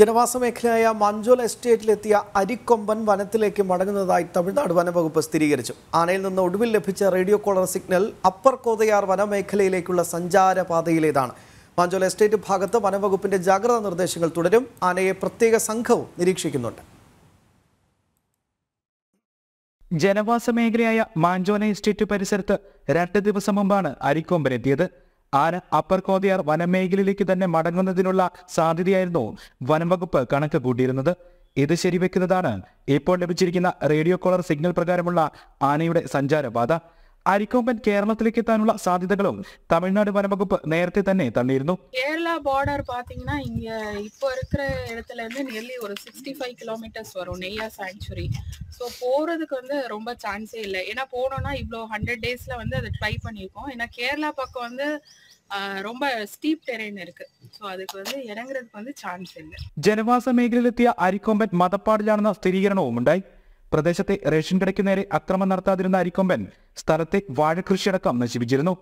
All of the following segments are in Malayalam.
ജനവാസ മേഖലയായ മഞ്ചോൽ എസ്റ്റേറ്റിലെത്തിയ അരിക്കൊമ്പൻ വനത്തിലേക്ക് മടങ്ങുന്നതായി തമിഴ്നാട് വനവകുപ്പ് സ്ഥിരീകരിച്ചു ആനയിൽ നിന്ന് ഒടുവിൽ ലഭിച്ച radio collar signal upper Kothayar വനമേഖലയിലേക്കുള്ള സഞ്ചാരപാതയിലേതാണ് മഞ്ചോൽ എസ്റ്റേറ്റ് ഭാഗത്ത് വനവകുപ്പിന്റെ ജാഗ്രതാ നിർദ്ദേശങ്ങൾ തുടരും ആനയെ പ്രത്യേക സംഘവും നിരീക്ഷിക്കുന്നുണ്ട് ജനവാസ മേഖലയായ മാഞ്ചോന എസ്റ്റേറ്റ് പരിസരത്ത് രണ്ട് ദിവസം മുമ്പാണ് അരിക്കൊമ്പൻ എത്തിയത് ആന അപ്പർ കോതിയാർ വനമേഖലയിലേക്ക് തന്നെ മടങ്ങുന്നതിനുള്ള സാധ്യതയായിരുന്നു വനംവകുപ്പ് കണക്ക് കൂട്ടിയിരുന്നത് ഇത് ശരിവെക്കുന്നതാണ് ഇപ്പോൾ ലഭിച്ചിരിക്കുന്ന റേഡിയോ കോളർ സിഗ്നൽ പ്രകാരമുള്ള ആനയുടെ സഞ്ചാരപാത അരിക്കൊമ്പൻ കേരളത്തിലേക്ക് എത്താനുള്ള സാധ്യതകളും തമിഴ്നാട് വനംവകുപ്പ് നേരത്തെ തന്നെ തള്ളിയിരുന്നു കേരള ബോർഡർ പാത്തீங்கன்னா இங்க இப்போ இருக்கிற இடத்துல இருந்து நியர்லி ஒரு சிக்ஸ்டி ஃபைவ் கிலோமீட்டர்ஸ் வரும் நெய்யா சாங்சுரி ஸோ போகிறதுக்கு வந்து ரொம்ப சான்ஸே இல்லை ஏன்னா போனோம்னா இவ்வளோ ஹண்ட்ரட் டேஸில் வந்து அதை ட்ரை பண்ணியிருக்கோம் ஏன்னா கேரளா பக்கம் வந்து ரொம்ப ஸ்டீப் ടെറൈൻ இருக்கு ஸோ அதுக்கு வந்து இறங்குறதுக்கு வந்து சான்ஸ் இல்லை ജനവാസ മേഖലയിലെത്തിയ അരിക്കൊമ്പൻ മതപ്പാടിലാണെന്ന സ്ഥിരീകരണവും ഉണ്ടായി പ്രദേശത്തെ റേഷൻ കടയ്ക്ക് നേരെ അക്രമം നടത്താതിരുന്ന അരിക്കൊമ്പൻ സ്ഥലത്തെ വാഴകൃഷിയടക്കം നശിപ്പിച്ചിരുന്നു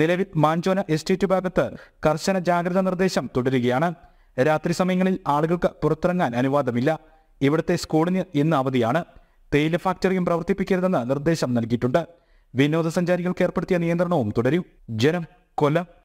നിലവിൽ മാഞ്ചോന എസ്റ്റേറ്റ് ഭാഗത്ത് കർശന ജാഗ്രതാ നിർദ്ദേശം തുടരുകയാണ് രാത്രി സമയങ്ങളിൽ ആളുകൾക്ക് പുറത്തിറങ്ങാൻ അനുവാദമില്ല ഇവിടുത്തെ സ്കൂളിന് ഇന്ന് അവധിയാണ് തേയില ഫാക്ടറിയും പ്രവർത്തിപ്പിക്കരുതെന്ന് നിർദ്ദേശം നൽകിയിട്ടുണ്ട് വിനോദസഞ്ചാരികൾക്ക് ഏർപ്പെടുത്തിയ നിയന്ത്രണവും തുടരും ജനം കൊല്ലം